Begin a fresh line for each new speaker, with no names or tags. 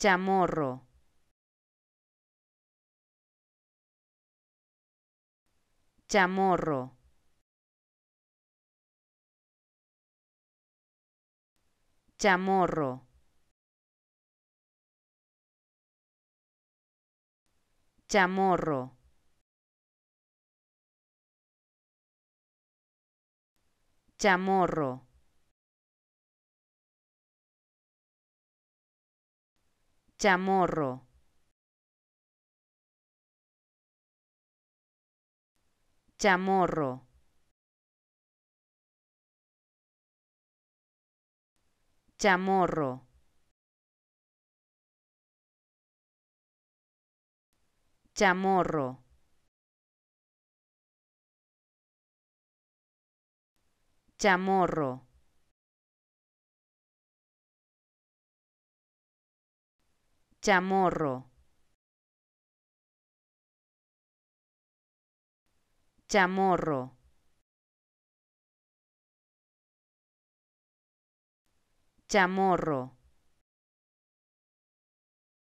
chamorro chamorro chamorro chamorro chamorro chamorro chamorro chamorro chamorro chamorro chamorro, chamorro, chamorro.